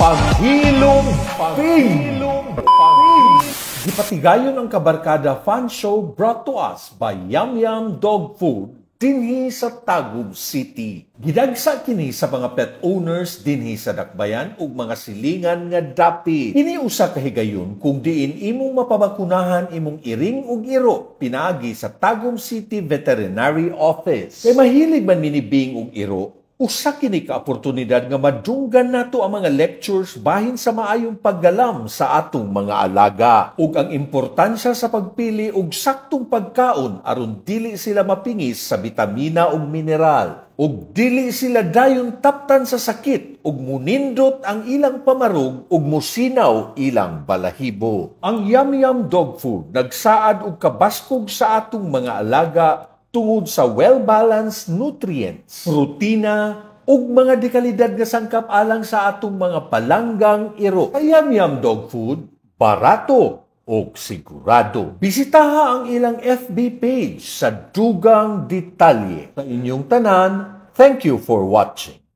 Paghilom Pig! Gipatigayon ang Kabarkada Fan Show brought to us by Yum Yum Dog Food dinhi sa Tagum City. Gidagsa kini sa mga pet owners dinhi sa Dakbayan ug mga silingan nga dapi. usa ka higayon kung diin imong mapabakunahan imong iring ug iro pinaagi sa Tagum City Veterinary Office. Kay mahilig man mini being ug iro usa kini ka oportunidad nga madunggan nato ang mga lectures bahin sa maayong paggalam sa atong mga alaga ug ang importansya sa pagpili og saktong pagkaon aron dili sila mapingis sa bitamina ug mineral ug dili sila dayon taptan sa sakit ug munindot ang ilang pamarug ug musinaw ilang balahibo. Ang yum yum dog food nagsaad og kabaskog sa atong mga alaga tungod sa well-balanced nutrients, rutina, ug mga dekalidad nga sangkap alang sa atong mga palanggang iro. Kaya miyam dog food, barato ug sigurado. Bisitaha ang ilang FB page sa dugang detalye. Sa inyong tanan, thank you for watching.